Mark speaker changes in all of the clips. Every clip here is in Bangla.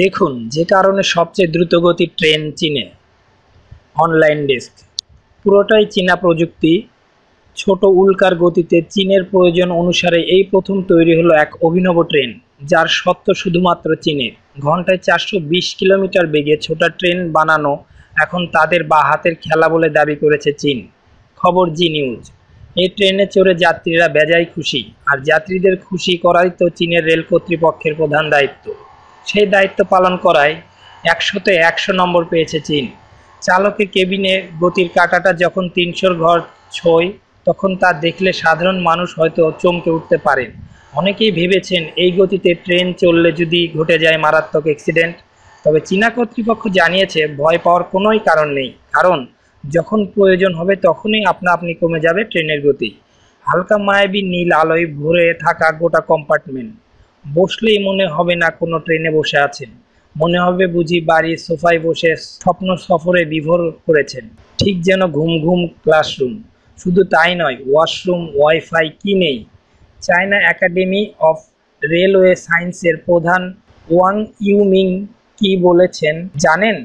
Speaker 1: দেখুন যে কারণে সবচেয়ে দ্রুতগতি ট্রেন চীনে অনলাইন ডেস্ক পুরোটাই চীনা প্রযুক্তি ছোট উল্কার গতিতে চীনের প্রয়োজন অনুসারে এই প্রথম তৈরি হলো এক অভিনব ট্রেন যার সত্য শুধুমাত্র চীনের ঘন্টায় চারশো কিলোমিটার বেগে ছোটা ট্রেন বানানো এখন তাদের বা হাতের খেলা বলে দাবি করেছে চীন খবর জি নিউজ এই ট্রেনে চড়ে যাত্রীরা বেজায় খুশি আর যাত্রীদের খুশি করাই তো চীনের রেল কর্তৃপক্ষের প্রধান দায়িত্ব সেই দায়িত্ব পালন করায় একশোতে একশো নম্বর পেয়েছে চীন চালকে কেবিনে গতির কাটাটা যখন তিনশোর ঘর ছয় তখন তা দেখলে সাধারণ মানুষ হয়তো চমকে উঠতে পারেন অনেকেই ভেবেছেন এই গতিতে ট্রেন চললে যদি ঘটে যায় মারাত্মক অ্যাক্সিডেন্ট তবে চীনা কর্তৃপক্ষ জানিয়েছে ভয় পাওয়ার কোনোই কারণ নেই কারণ যখন প্রয়োজন হবে তখনই আপনা আপনি কমে যাবে ট্রেনের গতি হালকা মায়াবী নীল আলোয় ভরে থাকা গোটা কম্পার্টমেন্ট বসলেই মনে হবে না কোনো ট্রেনে বসে আছেন মনে হবে বুঝি বাড়ির সোফায় বসে স্বপ্ন সফরে বিভোর করেছেন ঠিক যেন ঘুম ঘুম ক্লাসরুম শুধু তাই নয় ওয়াশরুম ওয়াইফাই কি নেই চায়না একাডেমি অফ রেলওয়ে সায়েন্সের প্রধান ওয়াং ইউমিং কি বলেছেন জানেন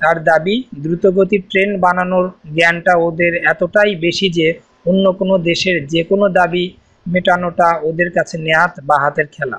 Speaker 1: তার দাবি দ্রুতগতির ট্রেন বানানোর জ্ঞানটা ওদের এতটাই বেশি যে অন্য কোনো দেশের যে কোনো দাবি মেটানোটা ওদের কাছে নেয়াত বা হাতের খেলা